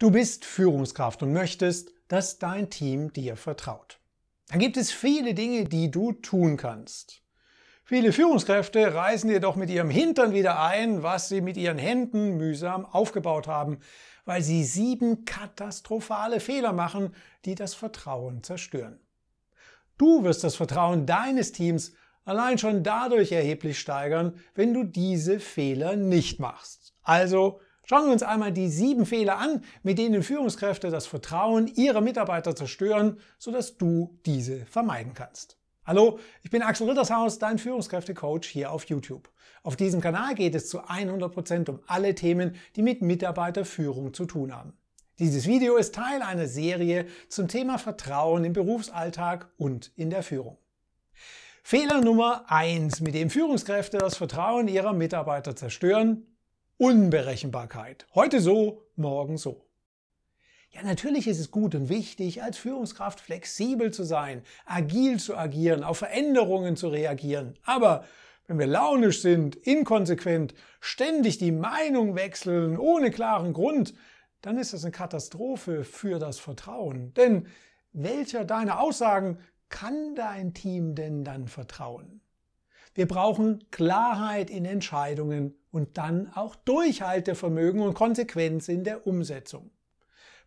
Du bist Führungskraft und möchtest, dass dein Team dir vertraut. Dann gibt es viele Dinge, die du tun kannst. Viele Führungskräfte reißen dir doch mit ihrem Hintern wieder ein, was sie mit ihren Händen mühsam aufgebaut haben, weil sie sieben katastrophale Fehler machen, die das Vertrauen zerstören. Du wirst das Vertrauen deines Teams allein schon dadurch erheblich steigern, wenn du diese Fehler nicht machst. Also Schauen wir uns einmal die sieben Fehler an, mit denen Führungskräfte das Vertrauen ihrer Mitarbeiter zerstören, sodass du diese vermeiden kannst. Hallo, ich bin Axel Rittershaus, dein Führungskräftecoach hier auf YouTube. Auf diesem Kanal geht es zu 100% um alle Themen, die mit Mitarbeiterführung zu tun haben. Dieses Video ist Teil einer Serie zum Thema Vertrauen im Berufsalltag und in der Führung. Fehler Nummer eins, mit dem Führungskräfte das Vertrauen ihrer Mitarbeiter zerstören, Unberechenbarkeit. Heute so, morgen so. Ja, natürlich ist es gut und wichtig, als Führungskraft flexibel zu sein, agil zu agieren, auf Veränderungen zu reagieren. Aber wenn wir launisch sind, inkonsequent, ständig die Meinung wechseln, ohne klaren Grund, dann ist das eine Katastrophe für das Vertrauen. Denn welcher deiner Aussagen kann dein Team denn dann vertrauen? Wir brauchen Klarheit in Entscheidungen und dann auch Durchhaltevermögen und Konsequenz in der Umsetzung.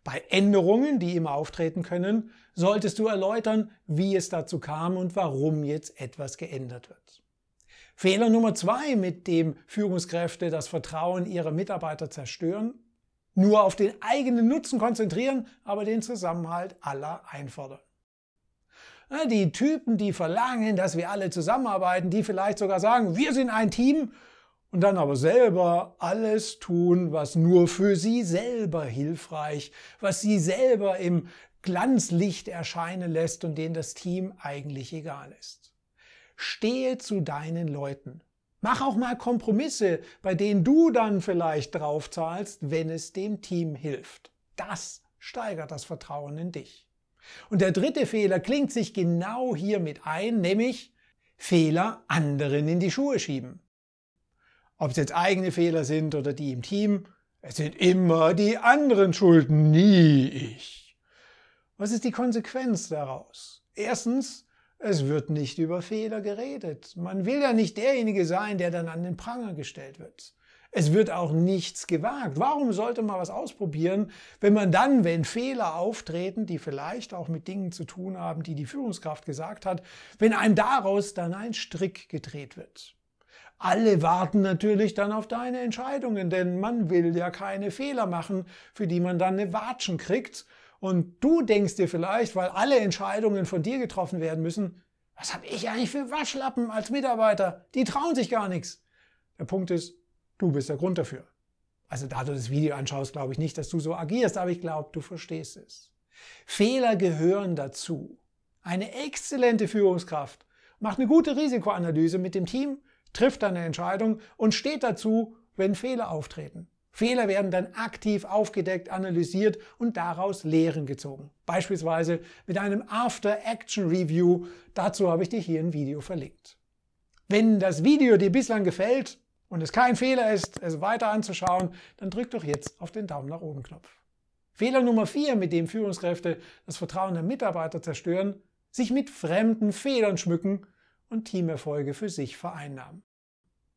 Bei Änderungen, die immer auftreten können, solltest du erläutern, wie es dazu kam und warum jetzt etwas geändert wird. Fehler Nummer zwei, mit dem Führungskräfte das Vertrauen ihrer Mitarbeiter zerstören, nur auf den eigenen Nutzen konzentrieren, aber den Zusammenhalt aller einfordern. Die Typen, die verlangen, dass wir alle zusammenarbeiten, die vielleicht sogar sagen, wir sind ein Team und dann aber selber alles tun, was nur für sie selber hilfreich, was sie selber im Glanzlicht erscheinen lässt und denen das Team eigentlich egal ist. Stehe zu deinen Leuten. Mach auch mal Kompromisse, bei denen du dann vielleicht draufzahlst, wenn es dem Team hilft. Das steigert das Vertrauen in dich. Und der dritte Fehler klingt sich genau hiermit ein, nämlich Fehler anderen in die Schuhe schieben. Ob es jetzt eigene Fehler sind oder die im Team, es sind immer die anderen schulden, nie ich. Was ist die Konsequenz daraus? Erstens, es wird nicht über Fehler geredet. Man will ja nicht derjenige sein, der dann an den Pranger gestellt wird. Es wird auch nichts gewagt. Warum sollte man was ausprobieren, wenn man dann, wenn Fehler auftreten, die vielleicht auch mit Dingen zu tun haben, die die Führungskraft gesagt hat, wenn einem daraus dann ein Strick gedreht wird? Alle warten natürlich dann auf deine Entscheidungen, denn man will ja keine Fehler machen, für die man dann eine Watschen kriegt. Und du denkst dir vielleicht, weil alle Entscheidungen von dir getroffen werden müssen, was habe ich eigentlich für Waschlappen als Mitarbeiter? Die trauen sich gar nichts. Der Punkt ist, Du bist der Grund dafür. Also da du das Video anschaust, glaube ich nicht, dass du so agierst, aber ich glaube, du verstehst es. Fehler gehören dazu. Eine exzellente Führungskraft macht eine gute Risikoanalyse mit dem Team, trifft eine Entscheidung und steht dazu, wenn Fehler auftreten. Fehler werden dann aktiv aufgedeckt, analysiert und daraus Lehren gezogen. Beispielsweise mit einem After-Action-Review. Dazu habe ich dir hier ein Video verlinkt. Wenn das Video dir bislang gefällt, und es kein Fehler ist, es weiter anzuschauen, dann drückt doch jetzt auf den Daumen nach oben Knopf. Fehler Nummer vier, mit dem Führungskräfte das Vertrauen der Mitarbeiter zerstören, sich mit fremden Fehlern schmücken und Teamerfolge für sich vereinnahmen.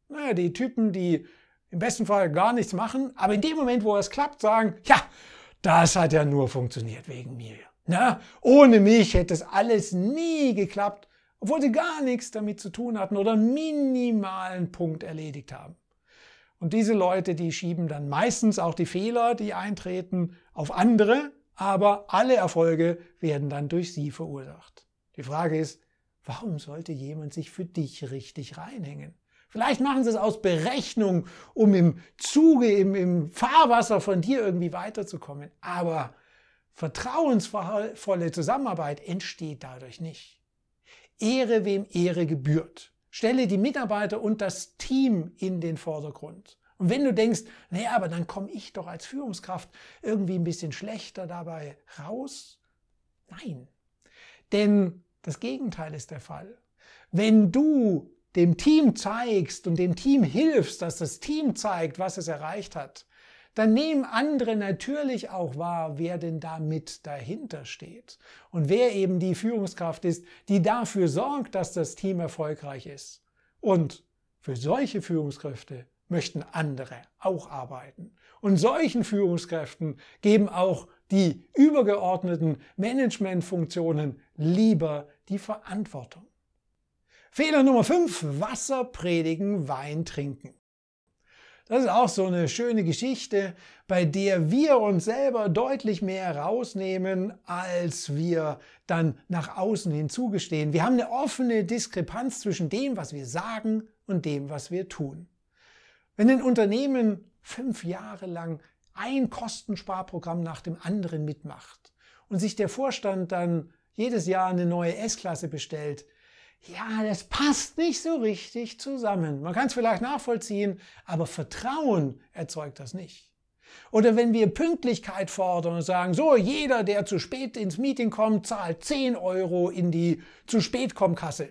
Naja, die Typen, die im besten Fall gar nichts machen, aber in dem Moment, wo es klappt, sagen, ja, das hat ja nur funktioniert wegen mir. Na, ohne mich hätte es alles nie geklappt obwohl sie gar nichts damit zu tun hatten oder einen minimalen Punkt erledigt haben. Und diese Leute, die schieben dann meistens auch die Fehler, die eintreten, auf andere, aber alle Erfolge werden dann durch sie verursacht. Die Frage ist, warum sollte jemand sich für dich richtig reinhängen? Vielleicht machen sie es aus Berechnung, um im Zuge, im, im Fahrwasser von dir irgendwie weiterzukommen. Aber vertrauensvolle Zusammenarbeit entsteht dadurch nicht. Ehre, wem Ehre gebührt. Stelle die Mitarbeiter und das Team in den Vordergrund. Und wenn du denkst, naja, aber dann komme ich doch als Führungskraft irgendwie ein bisschen schlechter dabei raus. Nein. Denn das Gegenteil ist der Fall. Wenn du dem Team zeigst und dem Team hilfst, dass das Team zeigt, was es erreicht hat, dann nehmen andere natürlich auch wahr, wer denn da mit dahinter steht und wer eben die Führungskraft ist, die dafür sorgt, dass das Team erfolgreich ist. Und für solche Führungskräfte möchten andere auch arbeiten. Und solchen Führungskräften geben auch die übergeordneten Managementfunktionen lieber die Verantwortung. Fehler Nummer 5. Wasser predigen, Wein trinken. Das ist auch so eine schöne Geschichte, bei der wir uns selber deutlich mehr rausnehmen, als wir dann nach außen hinzugestehen. Wir haben eine offene Diskrepanz zwischen dem, was wir sagen und dem, was wir tun. Wenn ein Unternehmen fünf Jahre lang ein Kostensparprogramm nach dem anderen mitmacht und sich der Vorstand dann jedes Jahr eine neue S-Klasse bestellt, ja, das passt nicht so richtig zusammen. Man kann es vielleicht nachvollziehen, aber Vertrauen erzeugt das nicht. Oder wenn wir Pünktlichkeit fordern und sagen, so, jeder, der zu spät ins Meeting kommt, zahlt 10 Euro in die zu spät komm Kasse.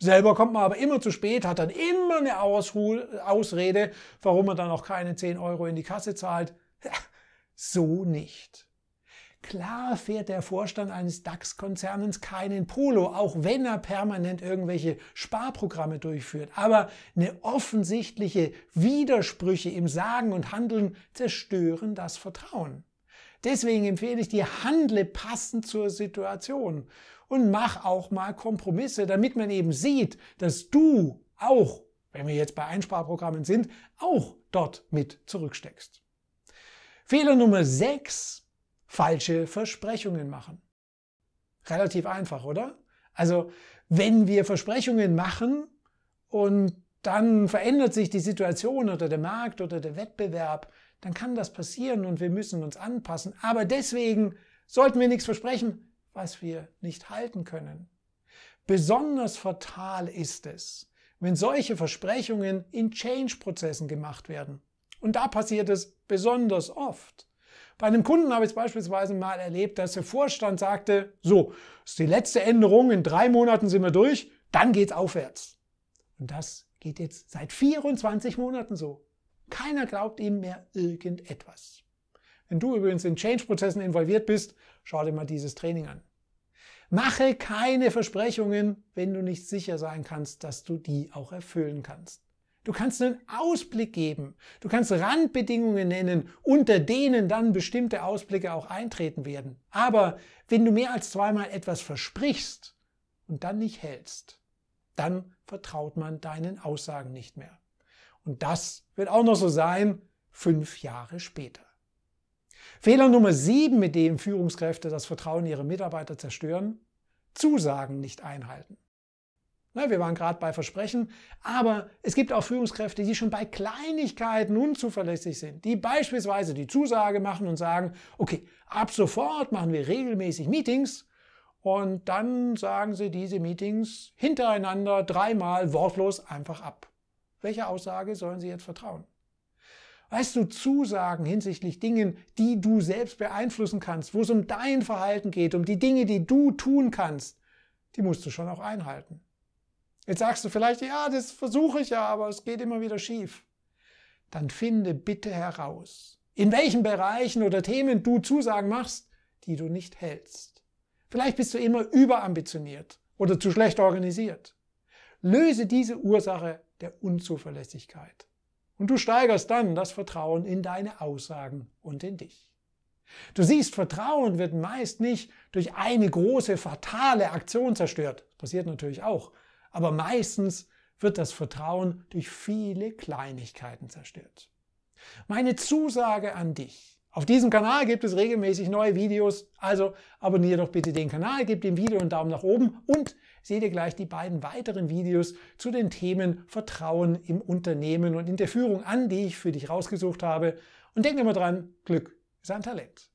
Selber kommt man aber immer zu spät, hat dann immer eine Ausrede, warum man dann auch keine 10 Euro in die Kasse zahlt. So nicht. Klar fährt der Vorstand eines dax konzernens keinen Polo, auch wenn er permanent irgendwelche Sparprogramme durchführt. Aber eine offensichtliche Widersprüche im Sagen und Handeln zerstören das Vertrauen. Deswegen empfehle ich dir, handle passend zur Situation und mach auch mal Kompromisse, damit man eben sieht, dass du auch, wenn wir jetzt bei Einsparprogrammen sind, auch dort mit zurücksteckst. Fehler Nummer 6 falsche Versprechungen machen. Relativ einfach, oder? Also wenn wir Versprechungen machen und dann verändert sich die Situation oder der Markt oder der Wettbewerb, dann kann das passieren und wir müssen uns anpassen. Aber deswegen sollten wir nichts versprechen, was wir nicht halten können. Besonders fatal ist es, wenn solche Versprechungen in Change-Prozessen gemacht werden. Und da passiert es besonders oft. Bei einem Kunden habe ich es beispielsweise mal erlebt, dass der Vorstand sagte, so, ist die letzte Änderung, in drei Monaten sind wir durch, dann geht's aufwärts. Und das geht jetzt seit 24 Monaten so. Keiner glaubt ihm mehr irgendetwas. Wenn du übrigens in Change-Prozessen involviert bist, schau dir mal dieses Training an. Mache keine Versprechungen, wenn du nicht sicher sein kannst, dass du die auch erfüllen kannst. Du kannst einen Ausblick geben. Du kannst Randbedingungen nennen, unter denen dann bestimmte Ausblicke auch eintreten werden. Aber wenn du mehr als zweimal etwas versprichst und dann nicht hältst, dann vertraut man deinen Aussagen nicht mehr. Und das wird auch noch so sein, fünf Jahre später. Fehler Nummer sieben, mit dem Führungskräfte das Vertrauen ihrer Mitarbeiter zerstören, Zusagen nicht einhalten. Ne, wir waren gerade bei Versprechen, aber es gibt auch Führungskräfte, die schon bei Kleinigkeiten unzuverlässig sind, die beispielsweise die Zusage machen und sagen, okay, ab sofort machen wir regelmäßig Meetings und dann sagen sie diese Meetings hintereinander dreimal wortlos einfach ab. Welcher Aussage sollen sie jetzt vertrauen? Weißt du, Zusagen hinsichtlich Dingen, die du selbst beeinflussen kannst, wo es um dein Verhalten geht, um die Dinge, die du tun kannst, die musst du schon auch einhalten. Jetzt sagst du vielleicht, ja, das versuche ich ja, aber es geht immer wieder schief. Dann finde bitte heraus, in welchen Bereichen oder Themen du Zusagen machst, die du nicht hältst. Vielleicht bist du immer überambitioniert oder zu schlecht organisiert. Löse diese Ursache der Unzuverlässigkeit. Und du steigerst dann das Vertrauen in deine Aussagen und in dich. Du siehst, Vertrauen wird meist nicht durch eine große, fatale Aktion zerstört. Das Passiert natürlich auch. Aber meistens wird das Vertrauen durch viele Kleinigkeiten zerstört. Meine Zusage an dich. Auf diesem Kanal gibt es regelmäßig neue Videos, also abonniere doch bitte den Kanal, gib dem Video einen Daumen nach oben und seht dir gleich die beiden weiteren Videos zu den Themen Vertrauen im Unternehmen und in der Führung an, die ich für dich rausgesucht habe. Und denk immer dran, Glück ist ein Talent.